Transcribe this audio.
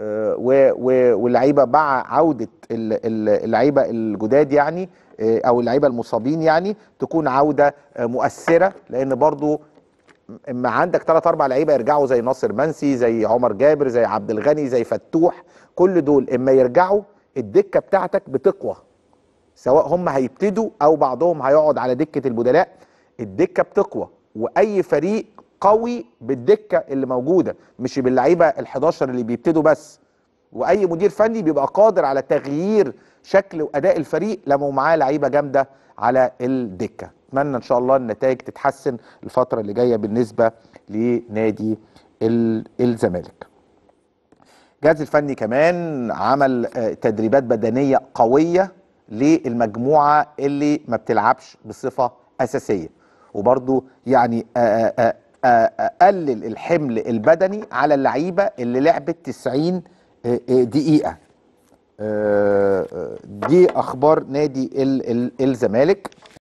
آه، واللعيبه مع عوده اللعيبه الجداد يعني آه، او اللعيبه المصابين يعني تكون عوده آه، مؤثره لان برضو اما عندك ثلاث اربع لعيبه يرجعوا زي ناصر منسي زي عمر جابر زي عبد الغني زي فتوح كل دول اما يرجعوا الدكه بتاعتك بتقوى سواء هم هيبتدوا او بعضهم هيقعد على دكه البدلاء الدكه بتقوى واي فريق قوي بالدكه اللي موجوده مش باللعيبه ال11 اللي بيبتدوا بس واي مدير فني بيبقى قادر على تغيير شكل واداء الفريق لما معاه لعيبه جامده على الدكه اتمنى ان شاء الله النتائج تتحسن الفتره اللي جايه بالنسبه لنادي الزمالك الجهاز الفني كمان عمل آه، تدريبات بدنيه قويه للمجموعه اللي ما بتلعبش بصفه اساسيه وبرضو يعني آآ آه، آآ آه، اقلل آه، آه، الحمل البدني على اللعيبه اللي لعبت 90 آه، دقيقه دي اخبار نادي الزمالك